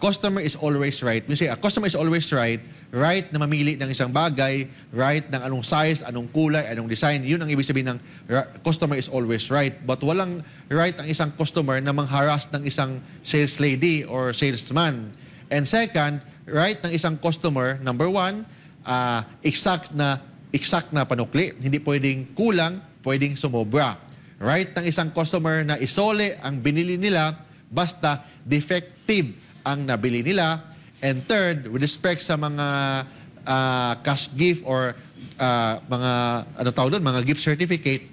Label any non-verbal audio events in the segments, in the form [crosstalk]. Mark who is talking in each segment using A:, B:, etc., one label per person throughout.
A: customer is always right. We say, a customer is always right, right na mamili ng isang bagay, right ng anong size, anong kulay, anong design. Yun ang ibig sabihin ng customer is always right. But walang right ang isang customer na mangharas ng isang sales lady or salesman. And second, right ng isang customer, number one, uh, exact na exact na panukli. Hindi pwedeng kulang, pwedeng sumobra. Right ng isang customer na isole ang binili nila basta defective ang nabili nila. And third, with respect sa mga uh, cash gift or uh, mga ano tawag doon, mga gift certificate,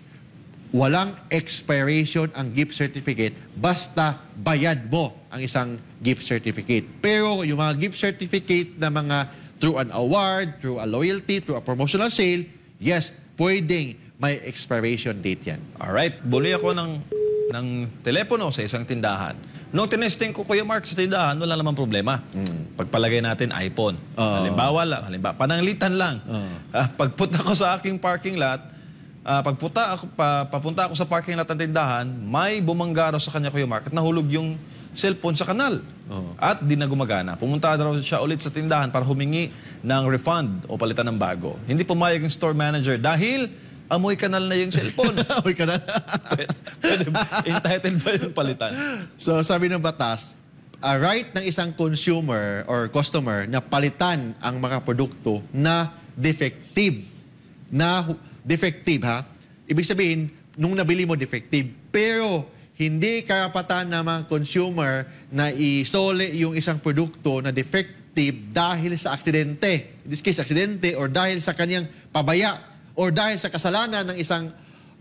A: walang expiration ang gift certificate basta bayad mo ang isang gift certificate. Pero yung mga gift certificate na mga through an award, through a loyalty, through a promotional sale, yes, pwedeng may expiration date yan.
B: Alright, buli ako ng, ng telepono sa isang tindahan. No tinesting ko, Kuya Mark, sa tindahan, wala naman problema. Mm. Pagpalagay natin iPhone. Uh. Halimbawa lang, halimbawa, pananglitan lang. Uh. Uh, pagpunta ko sa aking parking lot, uh, pagpunta ako, pa, papunta ako sa parking lot ng tindahan, may bumanggaro sa kanya, Kuya Mark, at nahulog yung cellphone sa kanal. uh At di na gumagana. Pumunta daw siya ulit sa tindahan para humingi ng refund o palitan ng bago. Hindi pumayag yung store manager dahil amoy kanal na yung cellphone. [laughs] amoy kanal? pwede,
A: pwede, entitled ba yung palitan? So sabi ng batas, a right ng isang consumer or customer na palitan ang mga produkto na defective. Na defective ha? Ibig sabihin, nung nabili mo defective, pero hindi karapatan ng mga consumer na isole yung isang produkto na defective dahil sa aksidente. In this case, aksidente or dahil sa kanyang pabaya or dahil sa kasalanan ng isang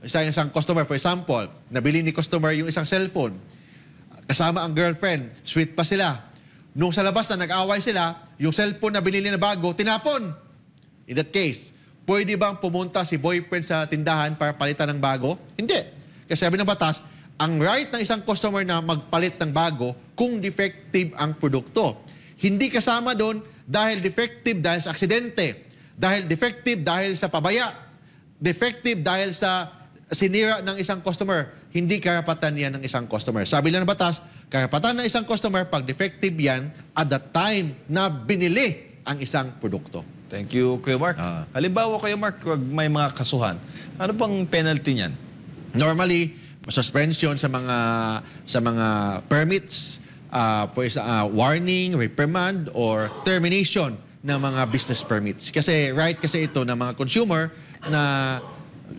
A: isang isang customer, for example, nabili ni customer yung isang cellphone. Kasama ang girlfriend, sweet pa sila. Nung sa labas na nag-away sila, yung cellphone na binili na bago, tinapon. In that case, pwede bang pumunta si boyfriend sa tindahan para palitan ng bago? Hindi. Kasi sabi ng batas, ang right ng isang customer na magpalit ng bago kung defective ang produkto. Hindi kasama doon dahil defective dahil sa aksidente, dahil defective dahil sa pabaya, defective dahil sa sinira ng isang customer. Hindi karapatan yan ng isang customer. Sabi lang ng batas, karapatan ng isang customer pag defective yan at the time na binili ang isang produkto.
B: Thank you, Kuya Mark. Ah. Halimbawa, Kuya Mark, kung may mga kasuhan,
A: ano bang penalty niyan? Normally, suspension sa mga sa mga permits, uh, for uh, warning, reprimand, or termination ng mga business permits. Kasi right kasi ito ng mga consumer na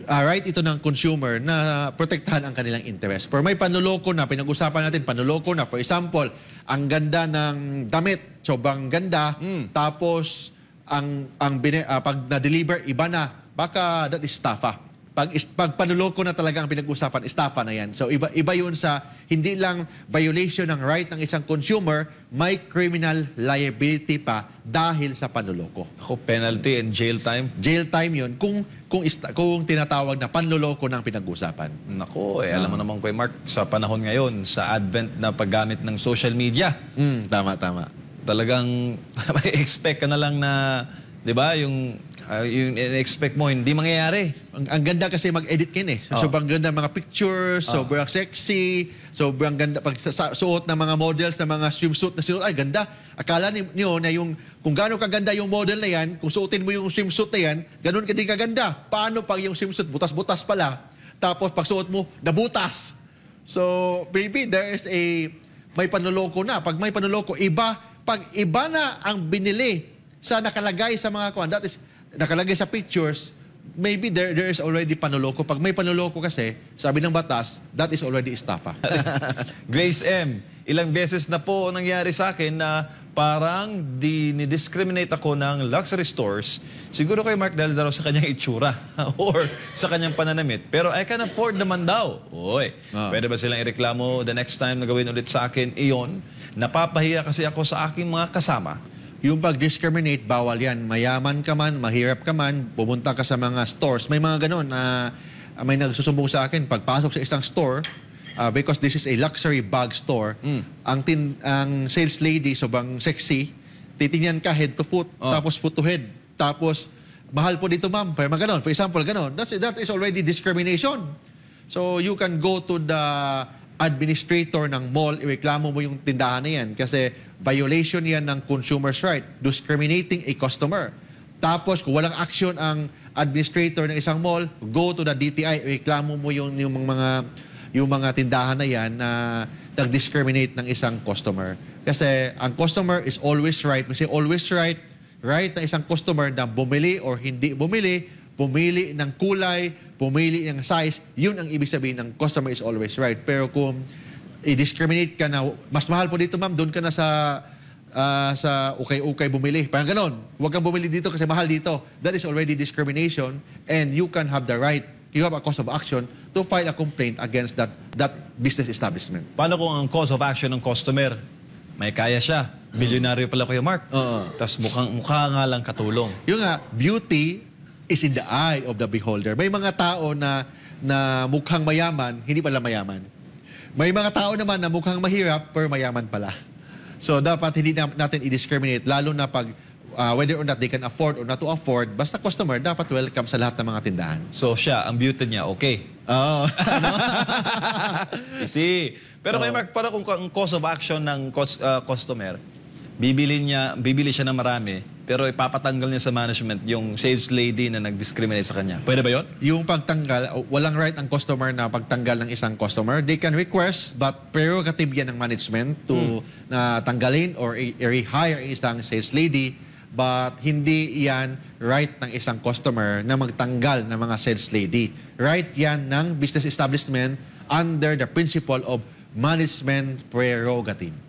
A: uh, right ito ng consumer na protektahan ang kanilang interest. For may panloloko na, pinag-usapan natin, panloloko na. For example, ang ganda ng damit, sobrang ganda, mm. tapos ang, ang bine, uh, pag na-deliver, iba na, baka that is Ah pag, pag panuloko na talaga ang pinag-usapan, estafa na yan. So iba, iba yun sa hindi lang violation ng right ng isang consumer, may criminal liability pa dahil sa panuloko. Ako, penalty and jail time? Jail time yun kung, kung, ista, kung tinatawag na panluloko ng pinag-usapan. Nako,
B: eh, alam mo naman ko, Mark, sa panahon ngayon, sa advent na paggamit ng social media. Mm, tama, tama. Talagang [laughs] may expect ka na lang na, di ba, yung Uh, ah, yung
A: eh, expect mo, hindi mangyayari. Ang, ang ganda kasi mag-edit kin eh. So, oh. Sobrang ganda mga pictures, oh. sobrang sexy, sobrang ganda. Pag sa, suot ng mga models, ng mga swimsuit na sinuot, ay ganda. Akala niyo na yung, kung gano'ng kaganda yung model na yan, kung suotin mo yung swimsuit na yan, ganun ka din kaganda. Paano pag yung swimsuit, butas-butas pala, tapos pag suot mo, nabutas. So, baby, there is a, may panuloko na. Pag may panuloko, iba, pag iba na ang binili sa nakalagay sa mga kuhan, that is, nakalagay sa pictures, maybe there there is already panuloko. Pag may panuloko kasi, sabi ng batas, that is already estafa. [laughs] Grace M, ilang beses na po nangyari sa akin na
B: parang dinidiscriminate ako ng luxury stores. Siguro kay Mark dahil daw sa kanyang itsura [laughs] or sa kanyang pananamit. Pero I can afford naman daw. Oy, Ah. pwede ba silang ireklamo the next time na gawin ulit sa akin iyon? Napapahiya kasi ako
A: sa aking mga kasama yung pag-discriminate, bawal yan. Mayaman ka man, mahirap ka man, pumunta ka sa mga stores. May mga ganun na uh, may nagsusumbong sa akin, pagpasok sa isang store, uh, because this is a luxury bag store, mm. ang, tin, ang sales lady, sobrang sexy, titingnan ka head to foot, oh. tapos foot to head. Tapos, mahal po dito ma'am, pero ganun. For example, ganun. That's, that is already discrimination. So you can go to the administrator ng mall, ireklamo mo yung tindahan na yan kasi violation yan ng consumer's right, discriminating a customer. Tapos kung walang action ang administrator ng isang mall, go to the DTI, ireklamo mo yung, yung mga yung mga tindahan na yan na nag-discriminate ng isang customer. Kasi ang customer is always right. Kasi always right, right ng isang customer na bumili or hindi bumili pumili ng kulay, pumili ng size, yun ang ibig sabihin ng customer is always right. Pero kung i-discriminate ka na, mas mahal po dito ma'am, doon ka na sa uh, sa okay-okay bumili. Parang ganon. Huwag kang bumili dito kasi mahal dito. That is already discrimination and you can have the right, you have a cause of action to file a complaint against that that business establishment.
B: Paano kung ang cause of action ng customer, may kaya siya, milyonaryo pala kuya Mark, uh -huh. tapos mukhang mukha nga lang katulong.
A: Yung nga, beauty is in the eye of the beholder. May mga tao na, na mukhang mayaman, hindi pala mayaman. May mga tao naman na mukhang mahirap, pero mayaman pala. So dapat hindi natin i-discriminate, lalo na pag uh, whether or not they can afford or not to afford, basta customer, dapat welcome sa lahat ng mga tindahan.
B: So siya, ang beauty niya, okay? Oo. Oh, [laughs] See? Pero oh. Mark, para kung ang cost of action ng cost, uh, ah, customer, bibili, niya, bibili siya ng marami, pero ipapatanggal niya sa management yung sales lady na nag-discriminate sa kanya.
A: Pwede ba yon? Yung pagtanggal, walang right ang customer na pagtanggal ng isang customer. They can request but prerogative yan ng management to hmm. uh, tanggalin or i-rehire isang sales lady but hindi yan right ng isang customer na magtanggal ng mga sales lady. Right yan ng business establishment under the principle of management prerogative.